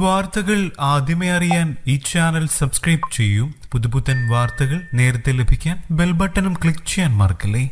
വാർത്തകൾ ആദ്യമേ അറിയാൻ ഈ ചാനൽ സബ്സ്ക്രൈബ് ചെയ്യൂ പുതുപുത്തൻ വാർത്തകൾ നേരത്തെ ലഭിക്കാൻ ബെൽ ബട്ടണും ക്ലിക്ക് ചെയ്യാൻ മറക്കല്ലേ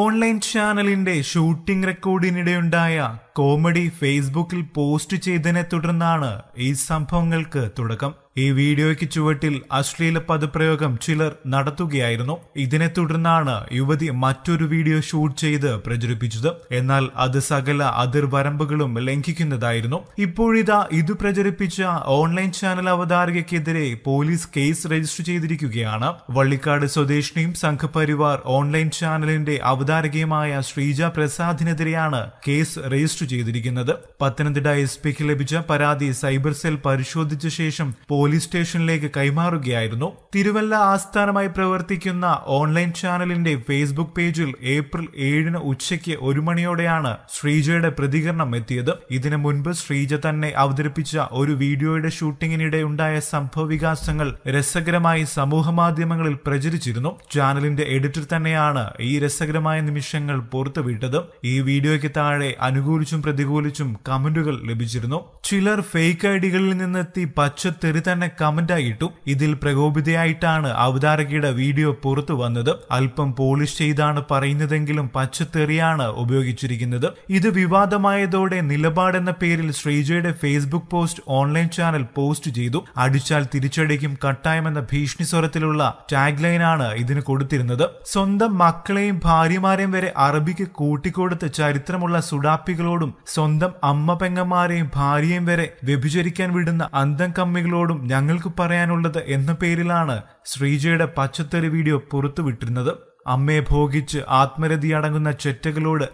ഓൺലൈൻ ചാനലിന്റെ ഷൂട്ടിംഗ് റെക്കോർഡിനിടെയുണ്ടായ കോമഡി ഫേസ്ബുക്കിൽ പോസ്റ്റ് ചെയ്തതിനെ തുടർന്നാണ് ഈ സംഭവങ്ങൾക്ക് തുടക്കം ഈ വീഡിയോയ്ക്ക് ചുവട്ടിൽ അശ്ലീല പദപ്രയോഗം ചിലർ നടത്തുകയായിരുന്നു ഇതിനെ തുടർന്നാണ് യുവതി മറ്റൊരു വീഡിയോ ഷൂട്ട് ചെയ്ത് പ്രചരിപ്പിച്ചത് എന്നാൽ അത് സകല അതിർവരമ്പുകളും ലംഘിക്കുന്നതായിരുന്നു ഇപ്പോഴിതാ ഇത് പ്രചരിപ്പിച്ച ഓൺലൈൻ ചാനൽ അവതാരകയ്ക്കെതിരെ പോലീസ് കേസ് രജിസ്റ്റർ ചെയ്തിരിക്കുകയാണ് വള്ളിക്കാട് സ്വദേശിനിയും സംഘപരിവാർ ഓൺലൈൻ ചാനലിന്റെ അവതാരകയുമായ ശ്രീജ പ്രസാദിനെതിരെയാണ് കേസ് രജിസ്റ്റർ ചെയ്തിരിക്കുന്നത് പത്തനംതിട്ട എസ് പിക്ക് ലഭിച്ച പരാതി സൈബർ സെൽ പരിശോധിച്ച ശേഷം പോലീസ് സ്റ്റേഷനിലേക്ക് കൈമാറുകയായിരുന്നു തിരുവല്ല ആസ്ഥാനമായി പ്രവർത്തിക്കുന്ന ഓൺലൈൻ ചാനലിന്റെ ഫേസ്ബുക്ക് പേജിൽ ഏപ്രിൽ ഏഴിന് ഉച്ചയ്ക്ക് ഒരു മണിയോടെയാണ് ശ്രീജയുടെ പ്രതികരണം എത്തിയത് ഇതിനു മുൻപ് ശ്രീജ തന്നെ അവതരിപ്പിച്ച ഒരു വീഡിയോയുടെ ഷൂട്ടിങ്ങിനിടെ ഉണ്ടായ സംഭവവികാസങ്ങൾ രസകരമായി സമൂഹമാധ്യമങ്ങളിൽ പ്രചരിച്ചിരുന്നു ചാനലിന്റെ എഡിറ്റർ തന്നെയാണ് ഈ രസകരമായ നിമിഷങ്ങൾ പുറത്തുവിട്ടത് ഈ വീഡിയോയ്ക്ക് താഴെ അനുകൂലിച്ചു വിമർശിച്ചും പ്രതികൂലിച്ചും കമന്റുകൾ ലഭിച്ചിരുന്നു ചിലർ ഫേക്ക് ഐ ഡികളിൽ നിന്നെത്തി പച്ചത്തെറി തന്നെ കമന്റായിട്ടു ഇതിൽ പ്രകോപിതയായിട്ടാണ് അവതാരകയുടെ വീഡിയോ പുറത്തു വന്നത് അല്പം പോളിഷ് ചെയ്താണ് പറയുന്നതെങ്കിലും പച്ചത്തെറിയാണ് ഉപയോഗിച്ചിരിക്കുന്നത് ഇത് വിവാദമായതോടെ നിലപാടെന്ന പേരിൽ ശ്രീജയുടെ Facebook post online channel post ചെയ്തു അടിച്ചാൽ തിരിച്ചടിക്കും കട്ടായമെന്ന ഭീഷണി സ്വരത്തിലുള്ള ടാഗ് ലൈനാണ് ഇതിന് കൊടുത്തിരുന്നത് സ്വന്തം മക്കളെയും ഭാര്യമാരെയും വരെ അറബിക്ക് കൂട്ടിക്കൊടുത്ത് ചരിത്രമുള്ള സുഡാപ്പികളോട് പെണ്ണുങ്ങളോടും സ്വന്തം അമ്മ പെങ്ങന്മാരെയും ഭാര്യയും വരെ വ്യഭിചരിക്കാൻ വിടുന്ന അന്തം കമ്മികളോടും ഞങ്ങൾക്ക് പറയാനുള്ളത് എന്ന പേരിലാണ് ശ്രീജയുടെ പച്ചത്തെറി വീഡിയോ പുറത്തുവിട്ടിരുന്നത് അമ്മയെ ഭോഗിച്ച് ആത്മരതിയടങ്ങുന്ന ചെറ്റകളോട്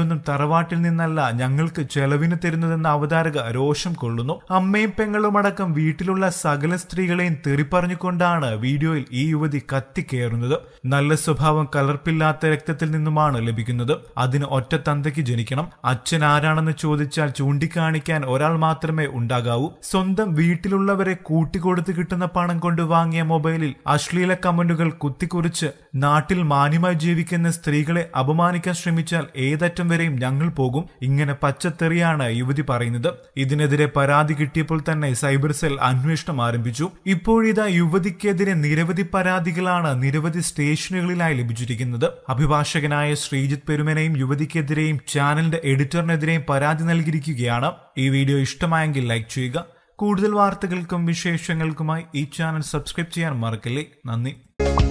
ഒന്നും തറവാട്ടിൽ നിന്നല്ല ഞങ്ങൾക്ക് ചെലവിന് തരുന്നതെന്ന അവതാരക രോഷം കൊള്ളുന്നു അമ്മയും പെങ്ങളും അടക്കം വീട്ടിലുള്ള സകല സ്ത്രീകളെയും തെറിപ്പറഞ്ഞുകൊണ്ടാണ് വീഡിയോയിൽ ഈ യുവതി കത്തിക്കേറുന്നത് നല്ല സ്വഭാവം കലർപ്പില്ലാത്ത രക്തത്തിൽ നിന്നുമാണ് ലഭിക്കുന്നത് അതിന് ഒറ്റ തന്തയ്ക്ക് ജനിക്കണം അച്ഛൻ ആരാണെന്ന് ചോദിച്ചാൽ ചൂണ്ടിക്കാണിക്കാൻ ഒരാൾ മാത്രമേ ഉണ്ടാകാവൂ സ്വന്തം വീട്ടിലുള്ളവരെ കൂട്ടിക്കൊടുത്ത് കിട്ടുന്ന പണം കൊണ്ട് വാങ്ങിയ മൊബൈലിൽ അശ്ലീല കമന്റുകൾ കുത്തിക്കുറിച്ച് നാട്ടിൽ മാന്യമായി ജീവിക്കുന്ന സ്ത്രീകളെ അപമാനിക്കാൻ ശ്രമിച്ചാൽ ഏതറ്റം വരെയും ഞങ്ങൾ പോകും ഇങ്ങനെ പച്ചത്തെറിയാണ് യുവതി പറയുന്നത് ഇതിനെതിരെ പരാതി കിട്ടിയപ്പോൾ തന്നെ സൈബർ സെൽ അന്വേഷണം ആരംഭിച്ചു ഇപ്പോഴിതാ യുവതിക്കെതിരെ നിരവധി പരാതികളാണ് നിരവധി സ്റ്റേഷനുകളിലായി ലഭിച്ചിരിക്കുന്നത് അഭിഭാഷകനായ ശ്രീജിത് പെരുമനെയും യുവതിക്കെതിരെയും ചാനലിന്റെ എഡിറ്ററിനെതിരെയും പരാതി നൽകിയിരിക്കുകയാണ് ഈ വീഡിയോ ഇഷ്ടമായെങ്കിൽ ലൈക്ക് ചെയ്യുക കൂടുതൽ വാർത്തകൾക്കും വിശേഷങ്ങൾക്കുമായി ഈ ചാനൽ സബ്സ്ക്രൈബ് ചെയ്യാൻ മറക്കല്ലേ നന്ദി